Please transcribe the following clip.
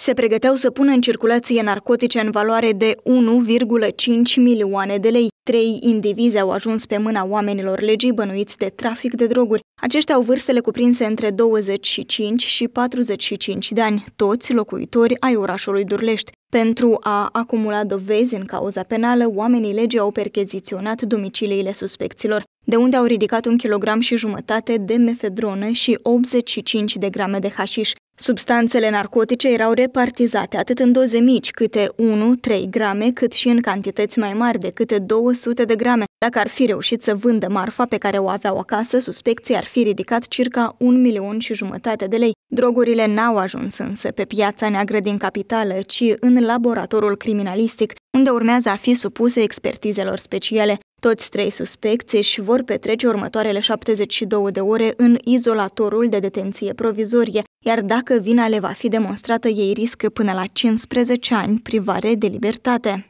se pregăteau să pună în circulație narcotice în valoare de 1,5 milioane de lei. Trei indivizi au ajuns pe mâna oamenilor legii bănuiți de trafic de droguri. Aceștia au vârstele cuprinse între 25 și 45 de ani, toți locuitori ai orașului Durlești. Pentru a acumula dovezi în cauza penală, oamenii legii au percheziționat domiciliile suspecților, de unde au ridicat un kilogram și jumătate de mefedronă și 85 de grame de hașiș. Substanțele narcotice erau repartizate atât în doze mici, câte 1-3 grame, cât și în cantități mai mari de câte 200 de grame. Dacă ar fi reușit să vândă marfa pe care o aveau acasă, suspecții ar fi ridicat circa un milion și jumătate de lei. Drogurile n-au ajuns însă pe piața neagră din capitală, ci în laboratorul criminalistic, unde urmează a fi supuse expertizelor speciale. Toți trei suspecți își vor petrece următoarele 72 de ore în izolatorul de detenție provizorie, iar dacă vina le va fi demonstrată, ei riscă până la 15 ani privare de libertate.